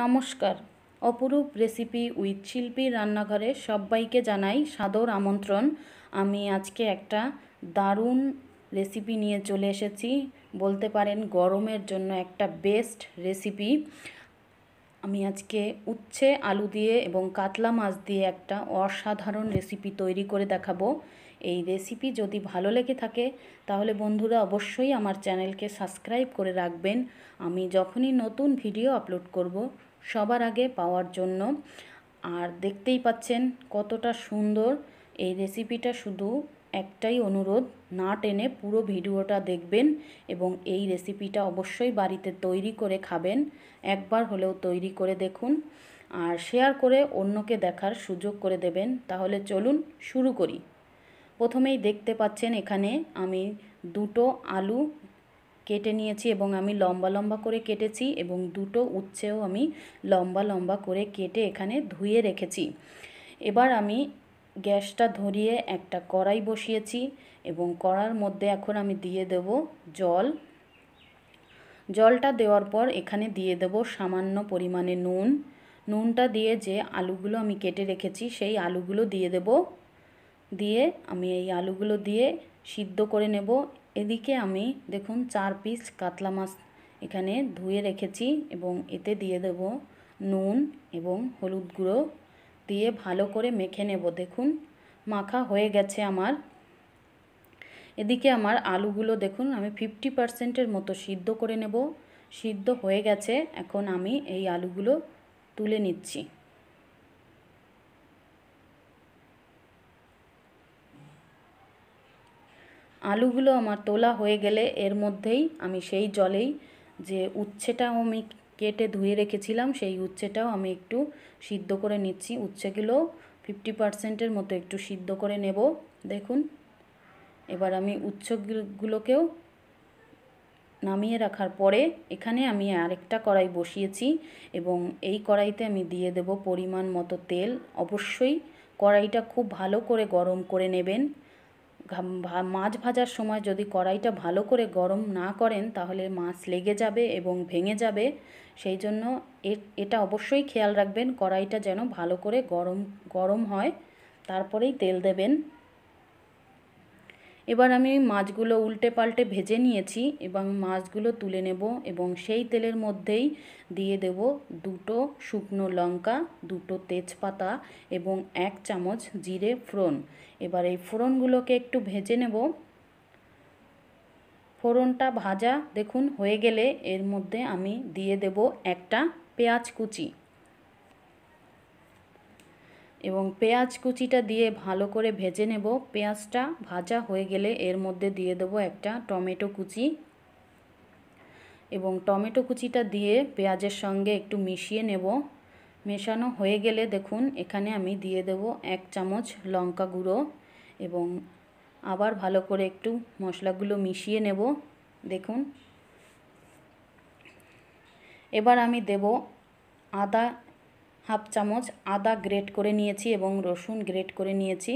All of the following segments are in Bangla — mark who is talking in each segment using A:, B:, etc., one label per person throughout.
A: নমস্কার অপরূপ রেসিপি উইথ শিল্পী রান্নাঘরে সবাইকে জানাই সাদর আমন্ত্রণ আমি আজকে একটা দারুণ রেসিপি নিয়ে চলে এসেছি বলতে পারেন গরমের জন্য একটা বেস্ট রেসিপি আমি আজকে উচ্ছে আলু দিয়ে এবং কাতলা মাছ দিয়ে একটা অসাধারণ রেসিপি তৈরি করে দেখাবো এই রেসিপি যদি ভালো লেগে থাকে তাহলে বন্ধুরা অবশ্যই আমার চ্যানেলকে সাবস্ক্রাইব করে রাখবেন আমি যখনই নতুন ভিডিও আপলোড করব সবার আগে পাওয়ার জন্য আর দেখতেই পাচ্ছেন কতটা সুন্দর এই রেসিপিটা শুধু একটাই অনুরোধ না টেনে পুরো ভিডিওটা দেখবেন এবং এই রেসিপিটা অবশ্যই বাড়িতে তৈরি করে খাবেন একবার হলেও তৈরি করে দেখুন আর শেয়ার করে অন্যকে দেখার সুযোগ করে দেবেন তাহলে চলুন শুরু করি প্রথমেই দেখতে পাচ্ছেন এখানে আমি দুটো আলু কেটে নিয়েছি এবং আমি লম্বা লম্বা করে কেটেছি এবং দুটো উচ্ছেও আমি লম্বা লম্বা করে কেটে এখানে ধুয়ে রেখেছি এবার আমি গ্যাসটা ধরিয়ে একটা কড়াই বসিয়েছি এবং কড়ার মধ্যে এখন আমি দিয়ে দেব জল জলটা দেওয়ার পর এখানে দিয়ে দেব সামান্য পরিমাণে নুন নুনটা দিয়ে যে আলুগুলো আমি কেটে রেখেছি সেই আলুগুলো দিয়ে দেবো দিয়ে আমি এই আলুগুলো দিয়ে সিদ্ধ করে নেব এদিকে আমি দেখুন চার পিস কাতলা মাছ এখানে ধুয়ে রেখেছি এবং এতে দিয়ে দেব নুন এবং হলুদ গুঁড়ো দিয়ে ভালো করে মেখে নেব দেখুন মাখা হয়ে গেছে আমার এদিকে আমার আলুগুলো দেখুন আমি ফিফটি পার্সেন্টের মতো সিদ্ধ করে নেব সিদ্ধ হয়ে গেছে এখন আমি এই আলুগুলো তুলে নিচ্ছি আলুগুলো আমার তোলা হয়ে গেলে এর মধ্যেই আমি সেই জলেই যে উচ্ছেটাও আমি কেটে ধুয়ে রেখেছিলাম সেই উচ্ছেটাও আমি একটু সিদ্ধ করে নিচ্ছি উচ্ছেগুলো ফিফটি পার্সেন্টের মতো একটু সিদ্ধ করে নেব দেখুন এবার আমি উচ্ছগুলোকেও নামিয়ে রাখার পরে এখানে আমি আরেকটা কড়াই বসিয়েছি এবং এই কড়াইতে আমি দিয়ে দেব পরিমাণ মতো তেল অবশ্যই কড়াইটা খুব ভালো করে গরম করে নেবেন মাছ ভাজার সময় যদি কড়াইটা ভালো করে গরম না করেন তাহলে মাছ লেগে যাবে এবং ভেঙে যাবে সেই জন্য এটা অবশ্যই খেয়াল রাখবেন কড়াইটা যেন ভালো করে গরম গরম হয় তারপরেই তেল দেবেন এবার আমি মাছগুলো উল্টে পাল্টে ভেজে নিয়েছি এবং মাছগুলো তুলে নেব এবং সেই তেলের মধ্যেই দিয়ে দেব দুটো শুকনো লঙ্কা দুটো তেজপাতা এবং এক চামচ জিরে ফোড়ন এবার এই ফোড়নগুলোকে একটু ভেজে নেব ফোড়নটা ভাজা দেখুন হয়ে গেলে এর মধ্যে আমি দিয়ে দেব একটা পেঁয়াজ কুচি এবং পেঁয়াজ কুচিটা দিয়ে ভালো করে ভেজে নেব পেঁয়াজটা ভাজা হয়ে গেলে এর মধ্যে দিয়ে দেবো একটা টমেটো কুচি এবং টমেটো কুচিটা দিয়ে পেঁয়াজের সঙ্গে একটু মিশিয়ে নেব মেশানো হয়ে গেলে দেখুন এখানে আমি দিয়ে দেব এক চামচ লঙ্কা গুঁড়ো এবং আবার ভালো করে একটু মশলাগুলো মিশিয়ে নেব দেখুন এবার আমি দেব আদা হাফ চামচ আদা গ্রেট করে নিয়েছি এবং রসুন গ্রেট করে নিয়েছি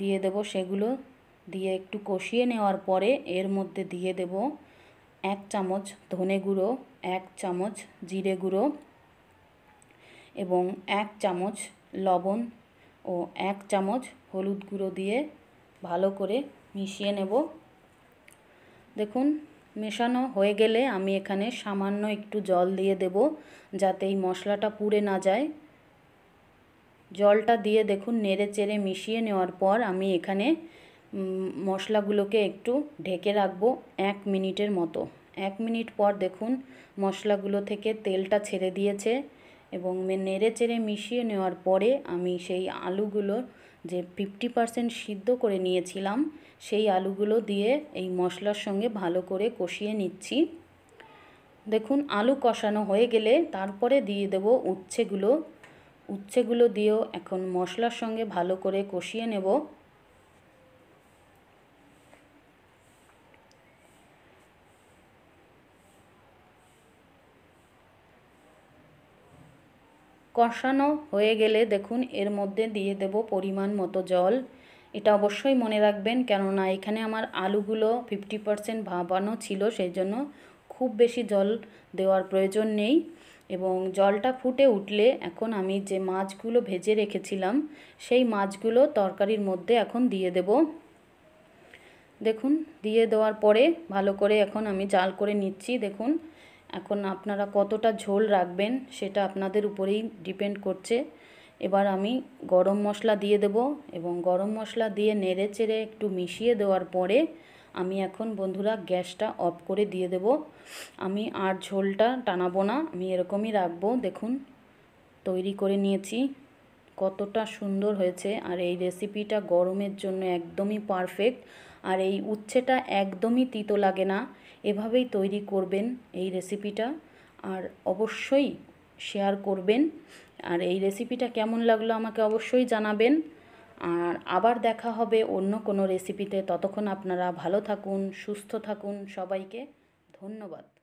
A: দিয়ে দেব সেগুলো দিয়ে একটু কষিয়ে নেওয়ার পরে এর মধ্যে দিয়ে দেব এক চামচ ধনে গুঁড়ো এক চামচ জিরে গুঁড়ো এবং এক চামচ লবণ ও এক চামচ হলুদ গুঁড়ো দিয়ে ভালো করে মিশিয়ে নেব দেখুন মেশানো হয়ে গেলে আমি এখানে সামান্য একটু জল দিয়ে দেব যাতে এই মশলাটা পুড়ে না যায় জলটা দিয়ে দেখুন নেড়ে চেড়ে মিশিয়ে নেওয়ার পর আমি এখানে মশলাগুলোকে একটু ঢেকে রাখবো এক মিনিটের মতো এক মিনিট পর দেখুন মশলাগুলো থেকে তেলটা ছেড়ে দিয়েছে এবং নেড়ে চেড়ে মিশিয়ে নেওয়ার পরে আমি সেই আলুগুলো যে ফিফটি পারসেন্ট সিদ্ধ করে নিয়েছিলাম সেই আলুগুলো দিয়ে এই মশলার সঙ্গে ভালো করে কষিয়ে নিচ্ছি দেখুন আলু কষানো হয়ে গেলে তারপরে দিয়ে দেব উচ্ছেগুলো উচ্ছেগুলো দিয়েও এখন মশলার সঙ্গে ভালো করে কষিয়ে নেব কষানো হয়ে গেলে দেখুন এর মধ্যে দিয়ে দেব পরিমাণ মতো জল এটা অবশ্যই মনে রাখবেন কেননা এখানে আমার আলুগুলো ফিফটি পারসেন্ট ভাবানো ছিল সেই জন্য খুব বেশি জল দেওয়ার প্রয়োজন নেই এবং জলটা ফুটে উঠলে এখন আমি যে মাছগুলো ভেজে রেখেছিলাম সেই মাছগুলো তরকারির মধ্যে এখন দিয়ে দেব দেখুন দিয়ে দেওয়ার পরে ভালো করে এখন আমি জাল করে নিচ্ছি দেখুন এখন আপনারা কতটা ঝোল রাখবেন সেটা আপনাদের উপরেই ডিপেন্ড করছে এবার আমি গরম মশলা দিয়ে দেব এবং গরম মশলা দিয়ে নেড়ে চেড়ে একটু মিশিয়ে দেওয়ার পরে আমি এখন বন্ধুরা গ্যাসটা অফ করে দিয়ে দেব আমি আর ঝোলটা টানাবো না আমি এরকমই রাখবো দেখুন তৈরি করে নিয়েছি কতটা সুন্দর হয়েছে আর এই রেসিপিটা গরমের জন্য একদমই পারফেক্ট আর এই উচ্ছেটা একদমই তিতো লাগে না এভাবেই তৈরি করবেন এই রেসিপিটা আর অবশ্যই শেয়ার করবেন আর এই রেসিপিটা কেমন লাগলো আমাকে অবশ্যই জানাবেন আর আবার দেখা হবে অন্য কোনো রেসিপিতে ততক্ষণ আপনারা ভালো থাকুন সুস্থ থাকুন সবাইকে ধন্যবাদ